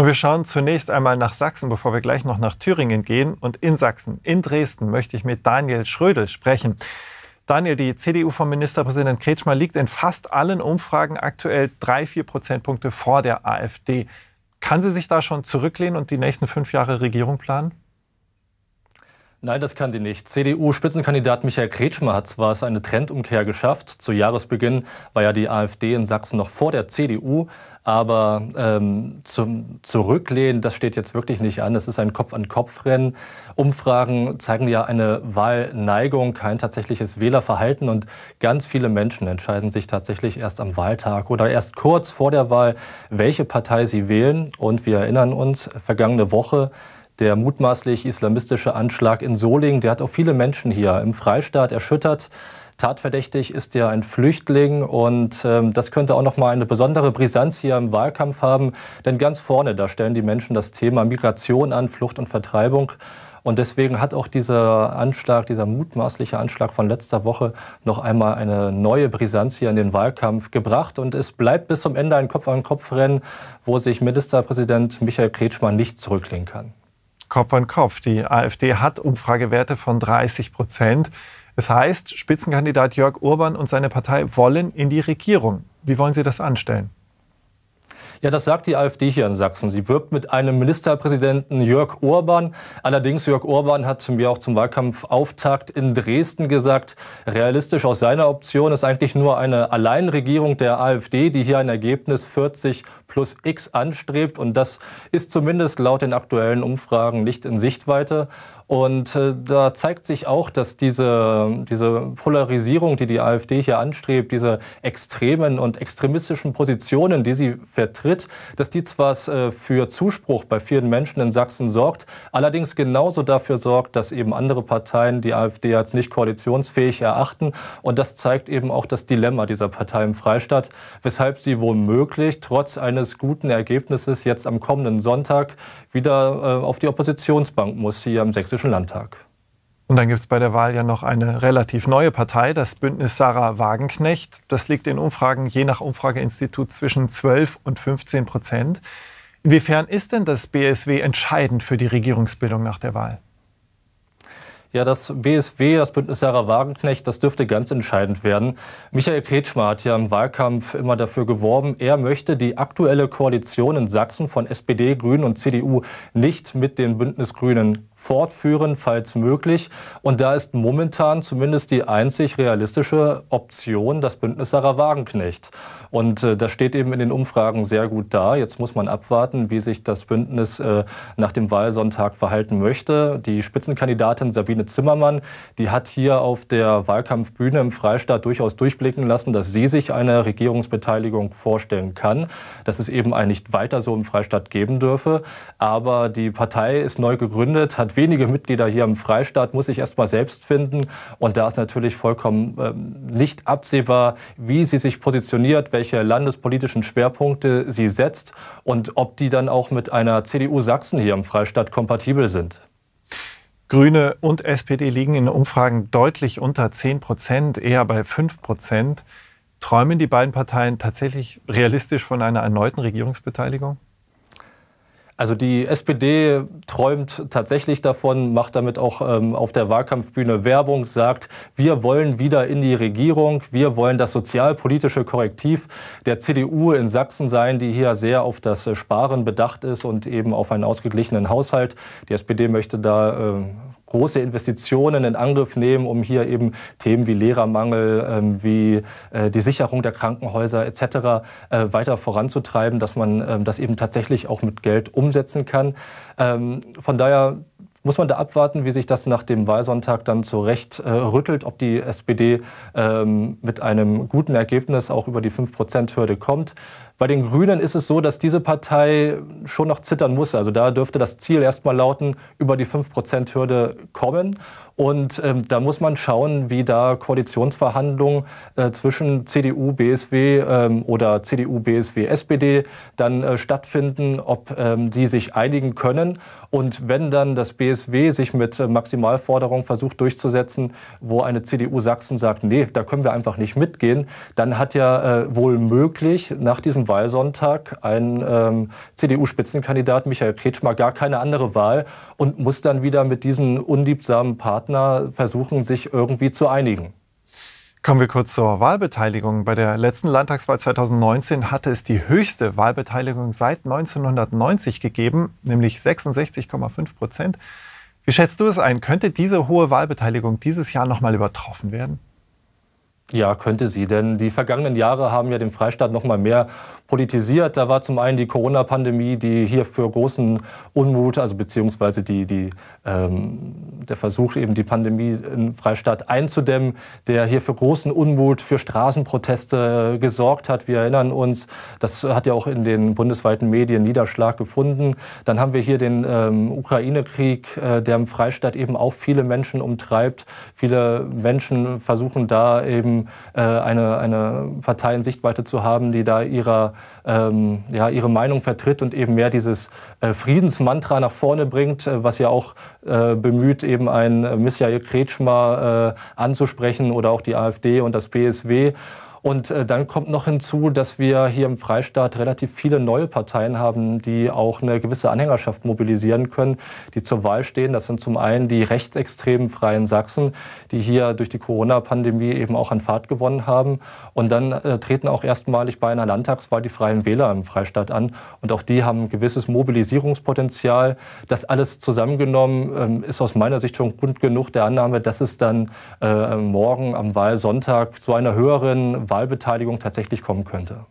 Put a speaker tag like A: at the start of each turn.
A: Und wir schauen zunächst einmal nach Sachsen, bevor wir gleich noch nach Thüringen gehen. Und in Sachsen, in Dresden, möchte ich mit Daniel Schrödel sprechen. Daniel, die CDU von Ministerpräsident Kretschmer liegt in fast allen Umfragen aktuell drei, vier Prozentpunkte vor der AfD. Kann sie sich da schon zurücklehnen und die nächsten fünf Jahre Regierung planen?
B: Nein, das kann sie nicht. CDU-Spitzenkandidat Michael Kretschmer hat zwar eine Trendumkehr geschafft. Zu Jahresbeginn war ja die AfD in Sachsen noch vor der CDU. Aber ähm, zum Zurücklehnen, das steht jetzt wirklich nicht an. Das ist ein Kopf-an-Kopf-Rennen. Umfragen zeigen ja eine Wahlneigung, kein tatsächliches Wählerverhalten. Und ganz viele Menschen entscheiden sich tatsächlich erst am Wahltag oder erst kurz vor der Wahl, welche Partei sie wählen. Und wir erinnern uns, vergangene Woche der mutmaßlich islamistische Anschlag in Solingen, der hat auch viele Menschen hier im Freistaat erschüttert. Tatverdächtig ist ja ein Flüchtling und ähm, das könnte auch noch mal eine besondere Brisanz hier im Wahlkampf haben, denn ganz vorne da stellen die Menschen das Thema Migration an, Flucht und Vertreibung und deswegen hat auch dieser Anschlag, dieser mutmaßliche Anschlag von letzter Woche noch einmal eine neue Brisanz hier in den Wahlkampf gebracht. Und es bleibt bis zum Ende ein Kopf-an-Kopf-Rennen, wo sich Ministerpräsident
A: Michael Kretschmann nicht
B: zurücklehnen kann.
A: Kopf an Kopf. Die AfD hat Umfragewerte von 30 Prozent. Das heißt, Spitzenkandidat Jörg Urban und seine Partei wollen in die Regierung. Wie wollen Sie das anstellen?
B: Ja, das sagt die AfD hier in Sachsen. Sie wirbt mit einem Ministerpräsidenten Jörg Orban. Allerdings, Jörg Orban hat mir auch zum Wahlkampfauftakt in Dresden gesagt, realistisch aus seiner Option ist eigentlich nur eine Alleinregierung der AfD, die hier ein Ergebnis 40 plus X anstrebt. Und das ist zumindest laut den aktuellen Umfragen nicht in Sichtweite. Und äh, da zeigt sich auch, dass diese, diese Polarisierung, die die AfD hier anstrebt, diese extremen und extremistischen Positionen, die sie vertritt, dass die zwar äh, für Zuspruch bei vielen Menschen in Sachsen sorgt, allerdings genauso dafür sorgt, dass eben andere Parteien die AfD als nicht koalitionsfähig erachten. Und das zeigt eben auch das Dilemma dieser Partei im Freistaat, weshalb sie womöglich trotz eines guten Ergebnisses jetzt am kommenden Sonntag wieder äh, auf die Oppositionsbank muss hier am sächsischen Sächsischen Landtag.
A: Und dann gibt es bei der Wahl ja noch eine relativ neue Partei, das Bündnis Sarah Wagenknecht. Das liegt in Umfragen je nach Umfrageinstitut zwischen 12 und 15 Prozent. Inwiefern ist denn das BSW entscheidend für die Regierungsbildung nach der Wahl?
B: Ja, das BSW, das Bündnis Sarah Wagenknecht, das dürfte ganz entscheidend werden. Michael Kretschmer hat ja im Wahlkampf immer dafür geworben, er möchte die aktuelle Koalition in Sachsen von SPD, Grünen und CDU nicht mit den Bündnisgrünen fortführen, falls möglich. Und da ist momentan zumindest die einzig realistische Option das Bündnis Sarah Wagenknecht. Und äh, das steht eben in den Umfragen sehr gut da. Jetzt muss man abwarten, wie sich das Bündnis äh, nach dem Wahlsonntag verhalten möchte. Die Spitzenkandidatin Sabine Zimmermann, die hat hier auf der Wahlkampfbühne im Freistaat durchaus durchblicken lassen, dass sie sich eine Regierungsbeteiligung vorstellen kann, dass es eben ein nicht weiter so im Freistaat geben dürfe. Aber die Partei ist neu gegründet, hat wenige Mitglieder hier im Freistaat, muss sich erst mal selbst finden. Und da ist natürlich vollkommen ähm, nicht absehbar, wie sie sich positioniert, welche landespolitischen Schwerpunkte sie setzt und ob die dann
A: auch mit einer CDU
B: Sachsen hier im
A: Freistaat kompatibel sind. Grüne und SPD liegen in Umfragen deutlich unter 10 Prozent, eher bei 5 Prozent. Träumen die beiden Parteien tatsächlich realistisch von einer erneuten Regierungsbeteiligung? Also die SPD träumt tatsächlich davon, macht damit auch ähm, auf
B: der Wahlkampfbühne Werbung, sagt, wir wollen wieder in die Regierung, wir wollen das sozialpolitische Korrektiv der CDU in Sachsen sein, die hier sehr auf das Sparen bedacht ist und eben auf einen ausgeglichenen Haushalt. Die SPD möchte da äh, große Investitionen in Angriff nehmen, um hier eben Themen wie Lehrermangel, ähm, wie äh, die Sicherung der Krankenhäuser etc. Äh, weiter voranzutreiben, dass man ähm, das eben tatsächlich auch mit Geld umsetzen kann. Ähm, von daher muss man da abwarten, wie sich das nach dem Wahlsonntag dann zurecht äh, rüttelt, ob die SPD ähm, mit einem guten Ergebnis auch über die 5 hürde kommt? Bei den Grünen ist es so, dass diese Partei schon noch zittern muss. Also da dürfte das Ziel erstmal lauten, über die 5 hürde kommen. Und ähm, da muss man schauen, wie da Koalitionsverhandlungen äh, zwischen CDU, BSW ähm, oder CDU, BSW, SPD dann äh, stattfinden, ob ähm, die sich einigen können. Und wenn dann das BSW sich mit äh, Maximalforderungen versucht durchzusetzen, wo eine CDU Sachsen sagt, nee, da können wir einfach nicht mitgehen, dann hat ja äh, wohl möglich nach diesem Wahlsonntag ein ähm, CDU-Spitzenkandidat Michael Kretschmer gar keine andere Wahl und muss dann wieder mit diesen unliebsamen
A: Partnern Partner versuchen, sich irgendwie zu einigen. Kommen wir kurz zur Wahlbeteiligung. Bei der letzten Landtagswahl 2019 hatte es die höchste Wahlbeteiligung seit 1990 gegeben, nämlich 66,5 Prozent. Wie schätzt du es ein? Könnte diese hohe Wahlbeteiligung dieses Jahr nochmal übertroffen werden?
B: Ja, könnte sie, denn die vergangenen Jahre haben ja den Freistaat noch mal mehr politisiert. Da war zum einen die Corona-Pandemie, die hier für großen Unmut, also beziehungsweise die, die, ähm, der Versuch, eben die Pandemie im Freistaat einzudämmen, der hier für großen Unmut, für Straßenproteste gesorgt hat. Wir erinnern uns, das hat ja auch in den bundesweiten Medien Niederschlag gefunden. Dann haben wir hier den ähm, Ukraine-Krieg, äh, der im Freistaat eben auch viele Menschen umtreibt. Viele Menschen versuchen da eben äh, eine, eine Partei in Sichtweite zu haben, die da ihrer, ähm, ja, ihre Meinung vertritt und eben mehr dieses äh, Friedensmantra nach vorne bringt, äh, was ja auch äh, bemüht, eben ein Michael Kretschmer äh, anzusprechen oder auch die AfD und das PSW. Und äh, dann kommt noch hinzu, dass wir hier im Freistaat relativ viele neue Parteien haben, die auch eine gewisse Anhängerschaft mobilisieren können, die zur Wahl stehen. Das sind zum einen die rechtsextremen Freien Sachsen, die hier durch die Corona-Pandemie eben auch an Fahrt gewonnen haben. Und dann äh, treten auch erstmalig bei einer Landtagswahl die Freien Wähler im Freistaat an. Und auch die haben ein gewisses Mobilisierungspotenzial. Das alles zusammengenommen ähm, ist aus meiner Sicht schon Grund genug der Annahme, dass es dann äh, morgen am Wahlsonntag zu einer höheren Wahlbeteiligung tatsächlich kommen könnte.